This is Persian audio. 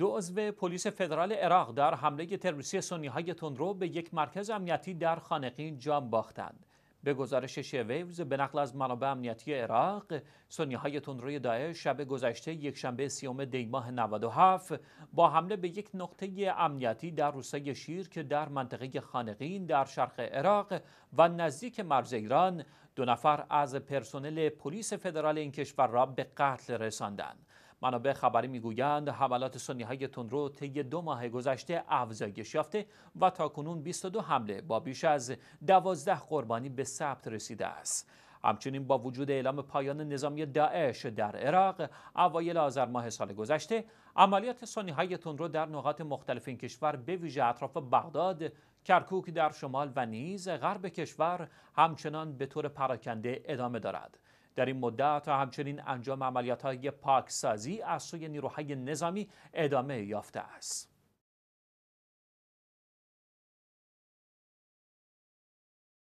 دو عضو پلیس فدرال عراق در حمله تروریستی سنی های تندرو به یک مرکز امنیتی در خانقین جان باختند. به گزارش شویوز به نقل از منابع امنیتی عراق، سنی های تندروی داعش شب گذشته یک شنبه سیوم دیماه 97 با حمله به یک نقطه امنیتی در روستای شیر که در منطقه خانقین در شرق عراق و نزدیک مرز ایران دو نفر از پرسنل پلیس فدرال این کشور را به قتل رساندند. منابع خبری میگویند حملات سنی های تندرو طی دو ماه گذشته افزایش یافته و تاکنون 22 حمله با بیش از 12 قربانی به ثبت رسیده است. همچنین با وجود اعلام پایان نظامی داعش در عراق اوایل آذر ماه سال گذشته عملیات سنی های تندرو در نقاط مختلف این کشور به ویژه اطراف بغداد کرکوک در شمال و نیز غرب کشور همچنان به طور پراکنده ادامه دارد در این مدت همچنین انجام عملیات های پاکسازی از سوی نیروهای نظامی ادامه یافته است.